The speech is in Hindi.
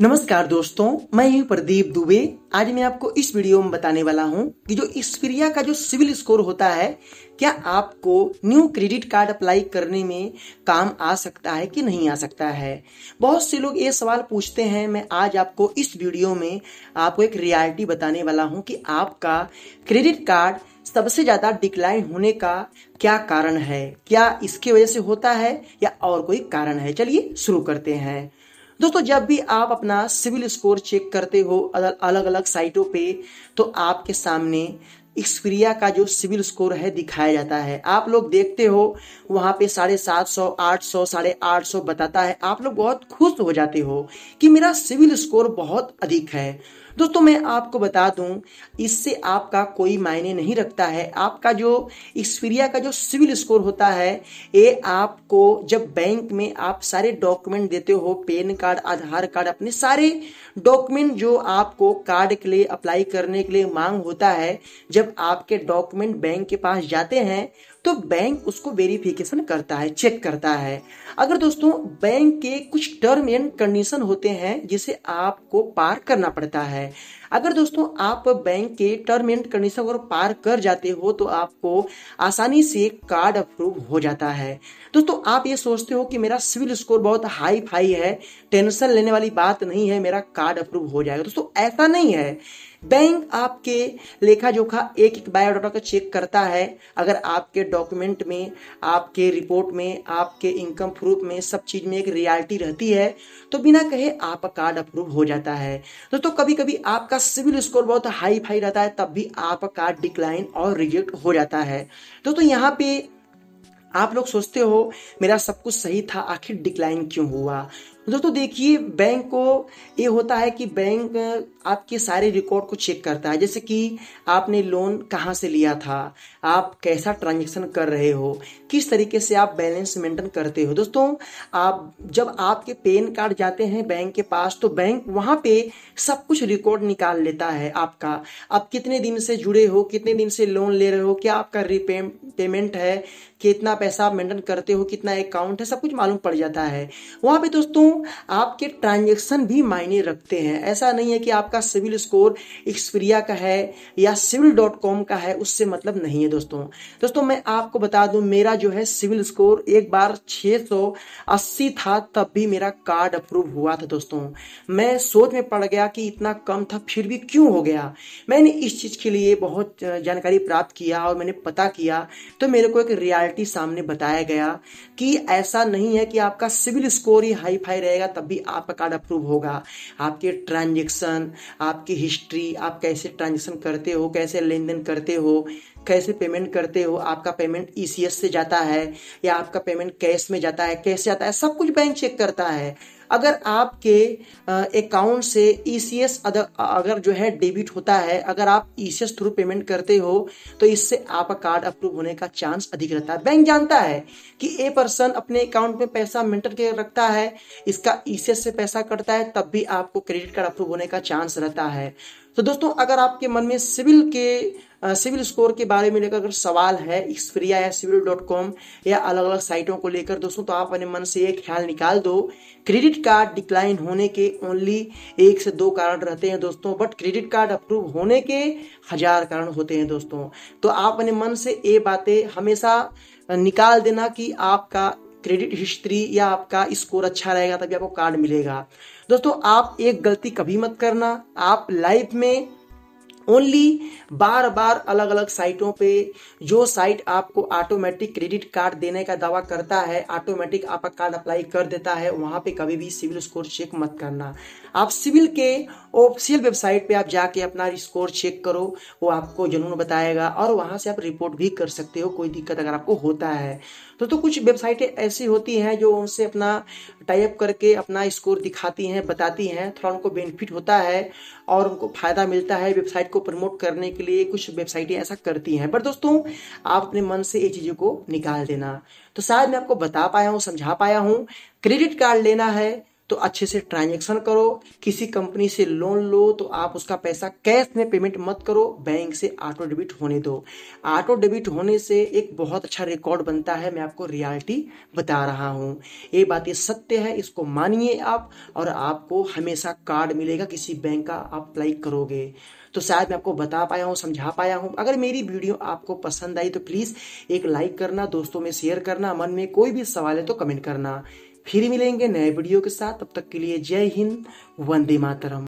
नमस्कार दोस्तों मैं हूं प्रदीप दुबे आज मैं आपको इस वीडियो में बताने वाला हूं कि जो स्प्रिया का जो सिविल स्कोर होता है क्या आपको न्यू क्रेडिट कार्ड अप्लाई करने में काम आ सकता है कि नहीं आ सकता है बहुत से लोग ये सवाल पूछते हैं मैं आज आपको इस वीडियो में आपको एक रियालिटी बताने वाला हूं कि आपका क्रेडिट कार्ड सबसे ज्यादा डिक्लाइन होने का क्या कारण है क्या इसकी वजह से होता है या और कोई कारण है चलिए शुरू करते हैं दोस्तों जब भी आप अपना सिविल स्कोर चेक करते हो अलग अलग साइटों पे तो आपके सामने एक्सप्रिया का जो सिविल स्कोर है दिखाया जाता है आप लोग देखते हो वहाँ पे साढ़े सात सौ आठ सौ साढ़े आठ सौ बताता है आप लोग बहुत खुश हो जाते हो कि मेरा सिविल स्कोर बहुत अधिक है दोस्तों तो मैं आपको बता दूं इससे आपका कोई मायने नहीं रखता है आपका जो एक्सपीरिया का जो सिविल स्कोर होता है ये आपको जब बैंक में आप सारे डॉक्यूमेंट देते हो पैन कार्ड आधार कार्ड अपने सारे डॉक्यूमेंट जो आपको कार्ड के लिए अप्लाई करने के लिए मांग होता है जब आपके डॉक्यूमेंट बैंक के पास जाते हैं तो बैंक उसको वेरिफिकेशन करता है चेक करता है अगर दोस्तों बैंक के कुछ टर्म एंड कंडीशन होते हैं जिसे आपको पार करना पड़ता है अगर दोस्तों आप बैंक के टर्म एंड कंडीशन को पार कर जाते हो तो आपको आसानी से कार्ड अप्रूव हो जाता है दोस्तों आप ये सोचते हो कि मेरा सिविल स्कोर बहुत हाई फाई है टेंशन लेने वाली बात नहीं है मेरा कार्ड अप्रूव हो जाएगा दोस्तों ऐसा नहीं है बैंक आपके लेखा जोखा एक एक बायोडाटा का चेक करता है अगर आपके डॉक्यूमेंट में आपके रिपोर्ट में आपके इनकम प्रूफ में सब चीज़ में एक रियलिटी रहती है तो बिना कहे आपका कार्ड अप्रूव हो जाता है दोस्तों कभी कभी आपका आपका सिविल स्कोर बहुत हाई फाई रहता है तब भी आपका डिक्लाइन और रिजेक्ट हो जाता है तो, तो यहाँ पे आप लोग सोचते हो मेरा सब कुछ सही था आखिर डिक्लाइन क्यों हुआ दोस्तों देखिए बैंक को ये होता है कि बैंक आपके सारे रिकॉर्ड को चेक करता है जैसे कि आपने लोन कहाँ से लिया था आप कैसा ट्रांजेक्शन कर रहे हो किस तरीके से आप बैलेंस मेंटेन करते हो दोस्तों आप जब आपके पेन कार्ड जाते हैं बैंक के पास तो बैंक वहाँ पे सब कुछ रिकॉर्ड निकाल लेता है आपका आप कितने दिन से जुड़े हो कितने दिन से लोन ले रहे हो क्या आपका रिपे पेमेंट है कितना पैसा आप मेंटेन करते हो कितना अकाउंट है सब कुछ मालूम पड़ जाता है वहाँ पे दोस्तों आपके ट्रांजेक्शन भी मायने रखते हैं ऐसा नहीं है कि आपका सिविल स्कोर एक्सप्रिया का है या सिविल डॉट कॉम का है उससे मतलब नहीं है दोस्तों दोस्तों मैं आपको बता दूं मेरा जो है सिविल स्कोर एक बार अस्सी था तब भी मेरा कार्ड अप्रूव हुआ था दोस्तों मैं सोच में पड़ गया कि इतना कम था फिर भी क्यों हो गया मैंने इस चीज़ के लिए बहुत जानकारी प्राप्त किया और मैंने पता किया तो मेरे को एक रियलिटी सामने बताया गया कि ऐसा नहीं है कि आपका सिविल स्कोर ही हाई फाई रहेगा तब भी आपका कार्ड अप्रूव होगा आपके ट्रांजेक्शन आपकी हिस्ट्री आप कैसे ट्रांजेक्शन करते हो कैसे लेन देन करते हो कैसे पेमेंट करते हो आपका पेमेंट ई e से जाता है या आपका पेमेंट कैश में जाता है कैसे जाता है सब कुछ बैंक चेक करता है अगर आपके अकाउंट से ई सी एस अगर जो है डेबिट होता है अगर आप E C S through payment करते हो तो इससे आपका कार्ड अप्रूव होने का चांस अधिक रहता है बैंक जानता है कि ए पर्सन अपने अकाउंट में पैसा मेंटेन के रखता है इसका ई e सी से पैसा कटता है तब भी आपको क्रेडिट कार्ड अप्रूव होने का चांस रहता है तो दोस्तों अगर आपके मन में सिविल के सिविल स्कोर के बारे में लेकर अगर सवाल है एक्सप्रिया या सिविल डॉट कॉम या अलग अलग साइटों को लेकर दोस्तों तो आप अपने मन से ये ख्याल निकाल दो क्रेडिट कार्ड डिक्लाइन होने के ओनली एक से दो कारण रहते हैं दोस्तों बट क्रेडिट कार्ड अप्रूव होने के हजार कारण होते हैं दोस्तों तो आप अपने मन से ये बातें हमेशा निकाल देना कि आपका क्रेडिट हिस्ट्री या आपका स्कोर अच्छा रहेगा तभी आपको कार्ड मिलेगा दोस्तों आप एक गलती कभी मत करना आप लाइफ में ओनली बार बार अलग अलग साइटों पे जो साइट आपको ऑटोमेटिक क्रेडिट कार्ड देने का दावा करता है ऑटोमेटिक आपका कार्ड अप्लाई कर देता है वहां पे कभी भी सिविल स्कोर चेक मत करना आप सिविल के ऑफिशियल वेबसाइट पे आप जाके अपना स्कोर चेक करो वो आपको जरूर बताएगा और वहां से आप रिपोर्ट भी कर सकते हो कोई दिक्कत अगर आपको होता है तो तो कुछ वेबसाइटें ऐसी होती हैं जो उनसे अपना टाइप करके अपना स्कोर दिखाती हैं बताती हैं थोड़ा उनको बेनिफिट होता है और उनको फायदा मिलता है वेबसाइट को को प्रमोट करने के लिए कुछ वेबसाइटें ऐसा करती हैं पर दोस्तों आप अपने मन से ये चीज़ों को निकाल देना तो शायद मैं आपको बता पाया हूँ समझा पाया हूँ क्रेडिट कार्ड लेना है तो अच्छे से ट्रांजेक्शन करो किसी कंपनी से लोन लो तो आप उसका पैसा कैश में पेमेंट मत करो बैंक से ऑटो डेबिट होने दो ऑटो डेबिट होने से एक बहुत अच्छा रिकॉर्ड बनता है मैं आपको रियलिटी बता रहा हूँ ये बात ये सत्य है इसको मानिए आप और आपको हमेशा कार्ड मिलेगा किसी बैंक का आप अप्लाई करोगे तो शायद मैं आपको बता पाया हूँ समझा पाया हूँ अगर मेरी वीडियो आपको पसंद आई तो प्लीज़ एक लाइक करना दोस्तों में शेयर करना मन में कोई भी सवाल है तो कमेंट करना फिर मिलेंगे नए वीडियो के साथ तब तक के लिए जय हिंद वंदे मातरम